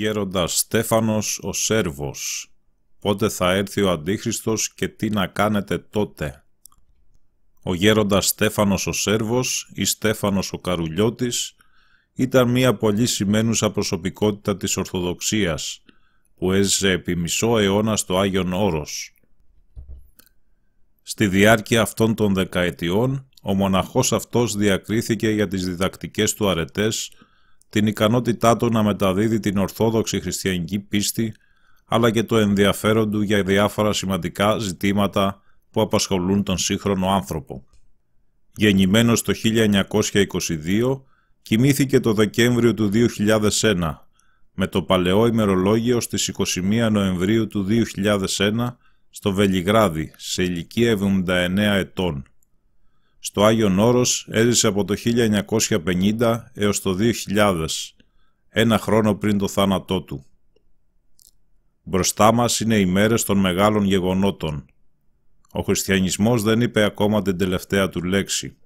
γέροντας Στέφανος ο Σέρβος. Πότε θα έρθει ο Αντίχριστος και τι να κάνετε τότε. Ο γέροντας Στέφανος ο Σέρβος ή Στέφανος ο Καρουλιώτης ήταν μια πολύ σημαίνουσα προσωπικότητα της Ορθοδοξίας που έζησε επί μισό αιώνα στο Άγιον Όρος. Στη διάρκεια αυτών των δεκαετιών, ο μοναχός αυτός διακρίθηκε για τις διδακτικές του αρετές την ικανότητά του να μεταδίδει την ορθόδοξη χριστιανική πίστη, αλλά και το ενδιαφέρον του για διάφορα σημαντικά ζητήματα που απασχολούν τον σύγχρονο άνθρωπο. Γεννημένος το 1922, κοιμήθηκε το Δεκέμβριο του 2001, με το παλαιό ημερολόγιο στις 21 Νοεμβρίου του 2001 στο Βελιγράδι, σε ηλικία 79 ετών στο Άγιον Όρος έζησε από το 1950 έως το 2000, ένα χρόνο πριν το θάνατό του. Μπροστά μας είναι οι μέρες των μεγάλων γεγονότων. Ο χριστιανισμός δεν είπε ακόμα την τελευταία του λέξη.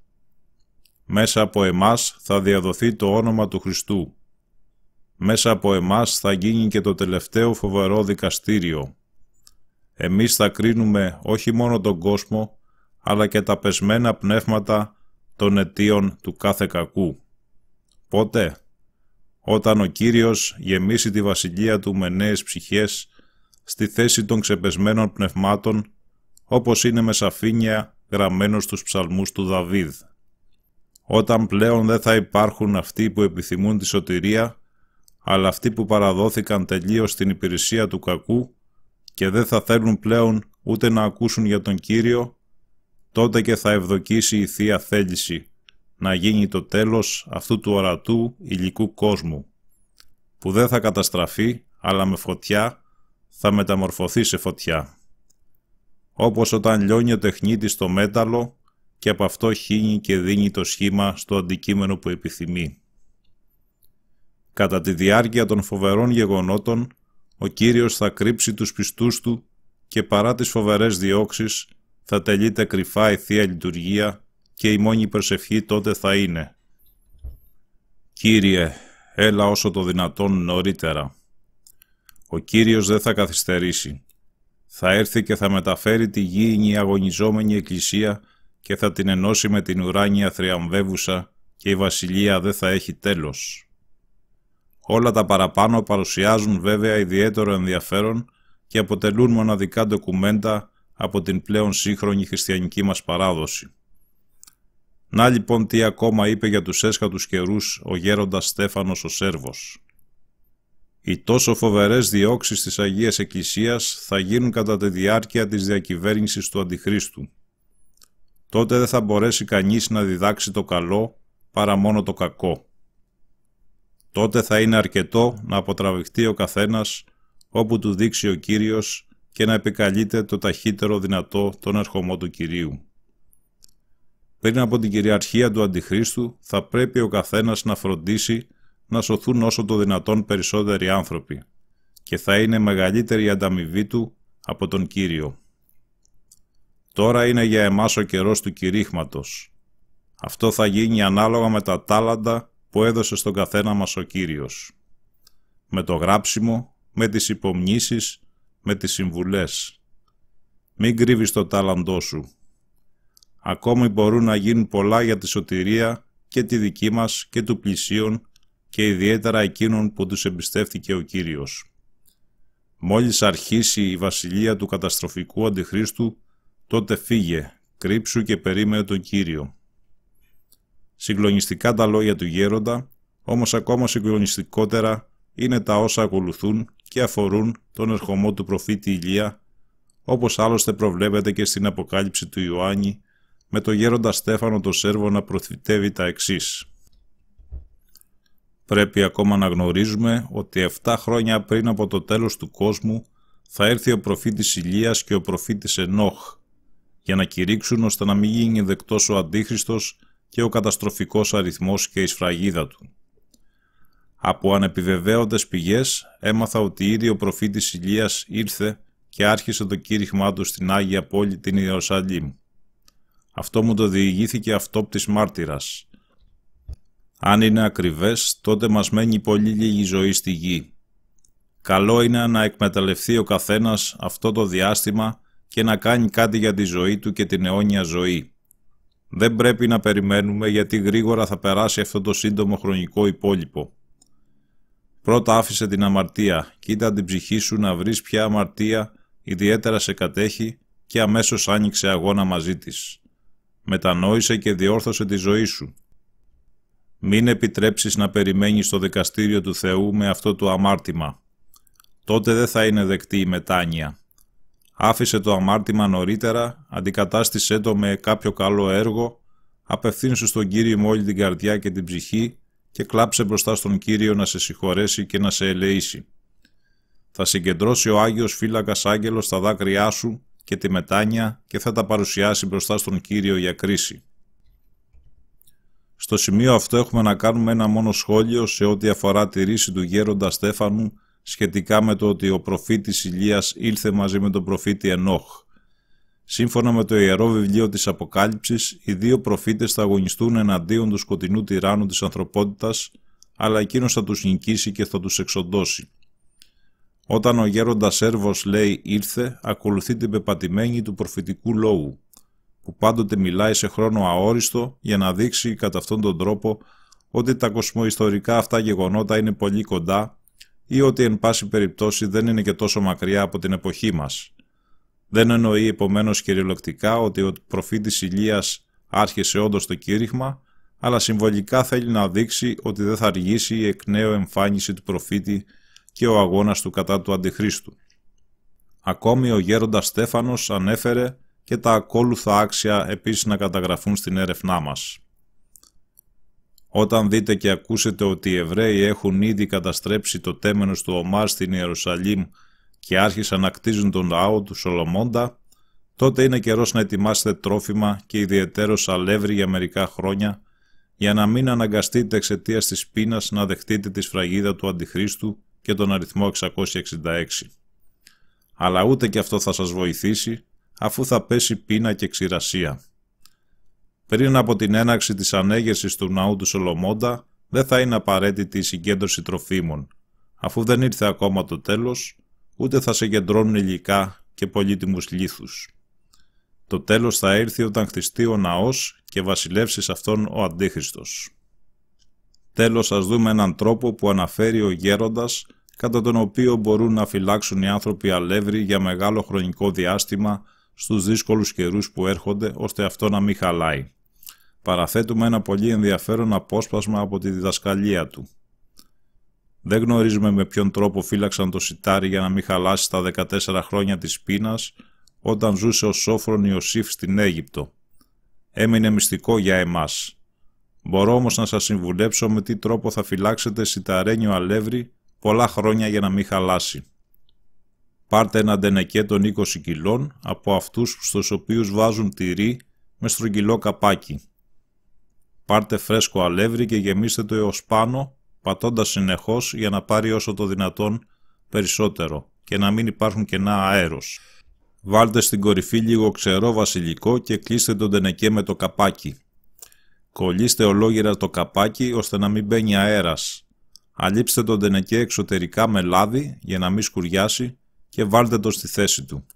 Μέσα από εμάς θα διαδοθεί το όνομα του Χριστού. Μέσα από εμάς θα γίνει και το τελευταίο φοβερό δικαστήριο. Εμείς θα κρίνουμε όχι μόνο τον κόσμο, αλλά και τα πεσμένα πνεύματα των αιτίων του κάθε κακού. Πότε, όταν ο Κύριος γεμίσει τη βασιλεία του με νέες ψυχές στη θέση των ξεπεσμένων πνευμάτων, όπως είναι με σαφήνεια γραμμένο στους ψαλμούς του Δαβίδ. Όταν πλέον δεν θα υπάρχουν αυτοί που επιθυμούν τη σωτηρία, αλλά αυτοί που παραδόθηκαν τελείως στην υπηρεσία του κακού και δεν θα θέλουν πλέον ούτε να ακούσουν για τον Κύριο, τότε και θα ευδοκίσει η Θεία Θέληση να γίνει το τέλος αυτού του ορατού υλικού κόσμου, που δεν θα καταστραφεί, αλλά με φωτιά θα μεταμορφωθεί σε φωτιά. Όπως όταν λιώνει ο τεχνίτης στο μέταλλο και από αυτό χύνει και δίνει το σχήμα στο αντικείμενο που επιθυμεί. Κατά τη διάρκεια των φοβερών γεγονότων, ο Κύριος θα κρύψει τους πιστούς του και παρά τις φοβερές διώξεις θα τελείται κρυφά η Θεία Λειτουργία και η μόνη προσευχή τότε θα είναι «Κύριε, έλα όσο το δυνατόν νωρίτερα». Ο Κύριος δεν θα καθυστερήσει. Θα έρθει και θα μεταφέρει τη γήινη αγωνιζόμενη Εκκλησία και θα την ενώσει με την ουράνια θριαμβεύουσα και η Βασιλεία δεν θα έχει τέλος. Όλα τα παραπάνω παρουσιάζουν βέβαια ιδιαίτερο ενδιαφέρον και αποτελούν μοναδικά ντοκουμέντα από την πλέον σύγχρονη χριστιανική μας παράδοση. Να λοιπόν τι ακόμα είπε για τους έσχατους καιρούς ο γέροντας Στέφανος ο Σέρβος. Οι τόσο φοβερές διώξεις της Αγίας Εκκλησίας θα γίνουν κατά τη διάρκεια της διακυβέρνησης του Αντιχρίστου. Τότε δεν θα μπορέσει κανείς να διδάξει το καλό παρά μόνο το κακό. Τότε θα είναι αρκετό να αποτραβηχτεί ο καθένας όπου του δείξει ο Κύριος και να επικαλείται το ταχύτερο δυνατό τον ερχομό του Κυρίου. Πριν από την κυριαρχία του Αντιχρίστου θα πρέπει ο καθένας να φροντίσει να σωθούν όσο το δυνατόν περισσότεροι άνθρωποι και θα είναι μεγαλύτερη η ανταμοιβή του από τον Κύριο. Τώρα είναι για εμάς ο καιρός του κηρύγματος. Αυτό θα γίνει ανάλογα με τα τάλαντα που έδωσε στον καθένα μας ο Κύριος. Με το γράψιμο, με τις υπομνήσεις με τις συμβουλές. Μην κρύβεις το τάλαντό σου. Ακόμη μπορούν να γίνουν πολλά για τη σωτηρία και τη δική μας και του πλησίων και ιδιαίτερα εκείνων που τους εμπιστεύτηκε ο Κύριος. Μόλις αρχίσει η βασιλεία του καταστροφικού αντιχρίστου, τότε φύγε, κρύψου και περίμενε τον Κύριο. Συγκλονιστικά τα λόγια του γέροντα, όμως ακόμα συγκλονιστικότερα είναι τα όσα ακολουθούν και αφορούν τον ερχομό του προφήτη Ηλία, όπως άλλωστε προβλέπεται και στην Αποκάλυψη του Ιωάννη, με το γέροντα Στέφανο το Σέρβο να προφητεύει τα εξής. Πρέπει ακόμα να γνωρίζουμε ότι 7 χρόνια πριν από το τέλος του κόσμου θα έρθει ο προφήτης Ηλίας και ο προφήτης Ενόχ για να κηρύξουν ώστε να μην γίνει δεκτός ο Αντίχριστος και ο καταστροφικός αριθμός και η σφραγίδα του. Από ανεπιβεβαίοντες πηγές έμαθα ότι ήδη ο προφήτης Ηλίας ήρθε και άρχισε το κήρυγμά του στην Άγια Πόλη την Ιερουσαλήμ. Αυτό μου το διηγήθηκε αυτόπτης μάρτυρας. Αν είναι ακριβές, τότε μας μένει πολύ λίγη ζωή στη γη. Καλό είναι να εκμεταλλευτεί ο καθένας αυτό το διάστημα και να κάνει κάτι για τη ζωή του και την αιώνια ζωή. Δεν πρέπει να περιμένουμε γιατί γρήγορα θα περάσει αυτό το σύντομο χρονικό υπόλοιπο. Πρώτα άφησε την αμαρτία, κοίτα την ψυχή σου να βρεις ποια αμαρτία ιδιαίτερα σε κατέχει και αμέσως άνοιξε αγώνα μαζί της. Μετανόησε και διόρθωσε τη ζωή σου. Μην επιτρέψεις να περιμένεις το δικαστήριο του Θεού με αυτό το αμάρτημα. Τότε δεν θα είναι δεκτή η μετάνοια. Άφησε το αμάρτημα νωρίτερα, αντικατάστησέ το με κάποιο καλό έργο, απευθύνσου στον Κύριο με όλη την καρδιά και την ψυχή και κλάψε μπροστά στον Κύριο να σε συγχωρέσει και να σε ελεήσει. Θα συγκεντρώσει ο Άγιος Φύλακας Άγγελος τα δάκρυά σου και τη μετάνια και θα τα παρουσιάσει μπροστά στον Κύριο για κρίση. Στο σημείο αυτό έχουμε να κάνουμε ένα μόνο σχόλιο σε ό,τι αφορά τη ρίση του γέροντα Στέφανου σχετικά με το ότι ο προφήτης Ηλίας ήλθε μαζί με τον προφήτη Ενόχ. Σύμφωνα με το Ιερό Βιβλίο της Αποκάλυψης, οι δύο προφήτες θα αγωνιστούν εναντίον του σκοτεινού τυράννου της ανθρωπότητας, αλλά εκείνος θα τους νικήσει και θα τους εξοντώσει. Όταν ο Γέροντας Σέρβος λέει «ήρθε», ακολουθεί την πεπατημένη του προφητικού λόγου, που πάντοτε μιλάει σε χρόνο αόριστο για να δείξει κατά αυτόν τον τρόπο ότι τα κοσμοϊστορικά αυτά γεγονότα είναι πολύ κοντά ή ότι εν πάση περιπτώσει δεν είναι και τόσο μακριά από την εποχή μας. Δεν εννοεί επομένως κυριολεκτικά ότι ο προφήτης Ηλίας άρχισε όντως το κήρυγμα, αλλά συμβολικά θέλει να δείξει ότι δεν θα αργήσει η εκ νέου εμφάνιση του προφήτη και ο αγώνας του κατά του Αντιχρίστου. Ακόμη ο γέροντας Στέφανος ανέφερε και τα ακόλουθα άξια επίσης να καταγραφούν στην έρευνά μας. Όταν δείτε και ακούσετε ότι οι Εβραίοι έχουν ήδη καταστρέψει το τέμενο του Ομάρ στην Ιερουσαλήμ και άρχισαν να κτίζουν τον Ναό του Σολομώντα, τότε είναι καιρός να ετοιμάσετε τρόφιμα και ιδιαίτερο αλεύρι για μερικά χρόνια, για να μην αναγκαστείτε εξαιτίας της πείνας να δεχτείτε τη σφραγίδα του Αντιχρίστου και τον αριθμό 666. Αλλά ούτε και αυτό θα σας βοηθήσει, αφού θα πέσει πείνα και ξηρασία. Πριν από την έναρξη της ανέγερσης του ναού του Σολομώντα, δεν θα είναι απαραίτητη η συγκέντρωση τροφίμων, αφού δεν ήρθε ακόμα το τέλος ούτε θα συγκεντρώνουν υλικά και πολύτιμους λίθους. Το τέλος θα έρθει όταν χτιστεί ο ναός και βασιλεύσεις σε αυτόν ο Αντίχριστος. Τέλος ας δούμε έναν τρόπο που αναφέρει ο γέροντας κατά τον οποίο μπορούν να φυλάξουν οι άνθρωποι αλεύρι για μεγάλο χρονικό διάστημα στους δύσκολους καιρούς που έρχονται ώστε αυτό να μην χαλάει. Παραθέτουμε ένα πολύ ενδιαφέρον απόσπασμα από τη διδασκαλία του. Δεν γνωρίζουμε με ποιον τρόπο φύλαξαν το σιτάρι για να μην χαλάσει τα 14 χρόνια της πείνας όταν ζούσε ο Σόφρον Ιωσήφ στην Αίγυπτο. Έμεινε μυστικό για εμάς. Μπορώ όμως να σας συμβουλέψω με τι τρόπο θα φυλάξετε σιταρένιο αλεύρι πολλά χρόνια για να μην χαλάσει. Πάρτε ένα ντενεκέ των 20 κιλών από αυτούς στους οποίους βάζουν τυρί με στρογγυλό καπάκι. Πάρτε φρέσκο αλεύρι και γεμίστε το έως πάνω πατώντας συνεχώς για να πάρει όσο το δυνατόν περισσότερο και να μην υπάρχουν κενά αέρος. Βάλτε στην κορυφή λίγο ξερό βασιλικό και κλείστε τον τενεκέ με το καπάκι. Κολλήστε ολόγυρα το καπάκι ώστε να μην μπαίνει αέρας. Αλείψτε τον τενεκέ εξωτερικά με λάδι για να μην σκουριάσει και βάλτε το στη θέση του.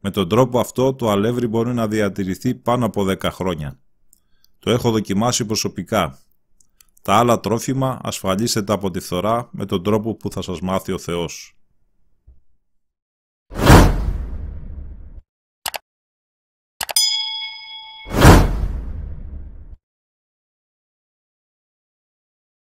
Με τον τρόπο αυτό το αλεύρι μπορεί να διατηρηθεί πάνω από 10 χρόνια. Το έχω δοκιμάσει προσωπικά τα άλλα τρόφιμα ασφαλίσετε από τη φθορά με τον τρόπο που θα σας μάθει ο Θεός.